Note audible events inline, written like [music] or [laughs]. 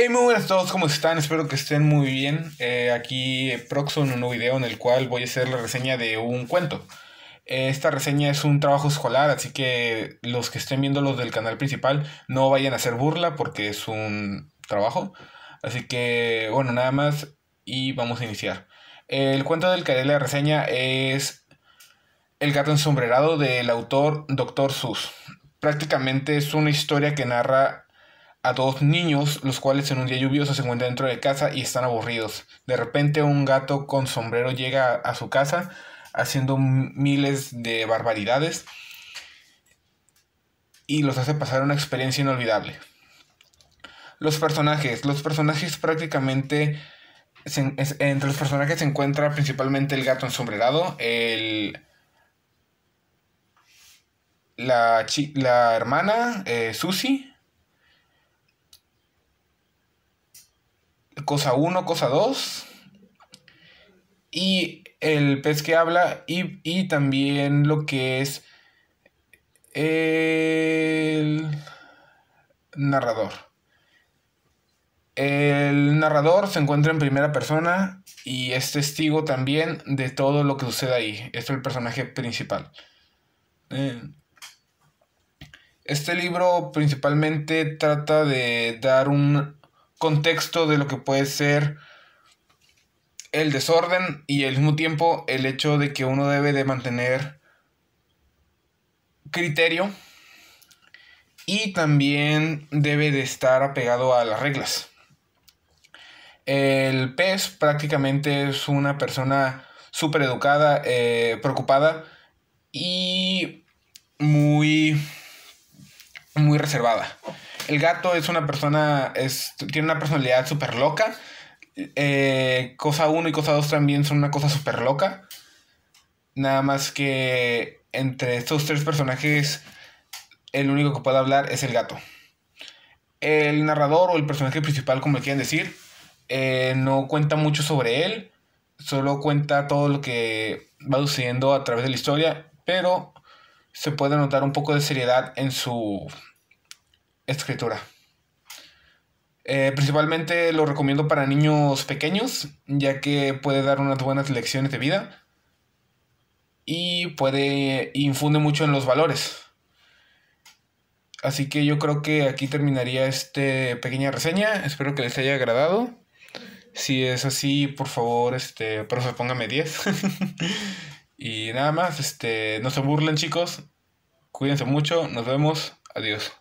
Hey, muy buenas a todos, ¿cómo están? Espero que estén muy bien. Eh, aquí Proxon, un nuevo video en el cual voy a hacer la reseña de un cuento. Eh, esta reseña es un trabajo escolar, así que los que estén viendo los del canal principal no vayan a hacer burla porque es un trabajo. Así que, bueno, nada más y vamos a iniciar. El cuento del que haré la reseña es El gato ensombrerado del autor Dr. Sus. Prácticamente es una historia que narra a dos niños, los cuales en un día lluvioso se encuentran dentro de casa y están aburridos. De repente un gato con sombrero llega a, su casa haciendo miles de barbaridades y los hace pasar una experiencia inolvidable. Los personajes. Los personajes prácticamente... entre los personajes se encuentra principalmente el gato ensombrerado, el... La, hermana, eh, Susie, cosa 1, cosa 2. Y el pez que habla y, también lo que es el narrador. El narrador se encuentra en primera persona y es testigo también de todo lo que sucede ahí. Es el personaje principal. Eh, este libro principalmente trata de dar un contexto de lo que puede ser el desorden y al mismo tiempo el hecho de que uno debe de mantener criterio y también debe de estar apegado a las reglas. El pez prácticamente es una persona súper educada, eh, preocupada y muy, muy reservada. El gato es una persona, tiene una personalidad súper loca. Eh, cosa 1 y cosa 2 también son una cosa súper loca. Nada más que entre estos tres personajes, el único que puede hablar es el gato. El narrador o el personaje principal, como le quieran decir, eh, no cuenta mucho sobre él, solo cuenta todo lo que va sucediendo a través de la historia, pero se puede notar un poco de seriedad en su, escritura. Eh, principalmente lo recomiendo para niños pequeños, ya que puede dar unas buenas lecciones de vida y puede infunde mucho en los valores. Así que yo creo que aquí terminaría esta pequeña reseña. Espero que les haya agradado. Si es así, por favor, este, profe, póngame 10. [laughs] y nada más, este, no se burlen, chicos. Cuídense mucho, nos vemos. Adiós.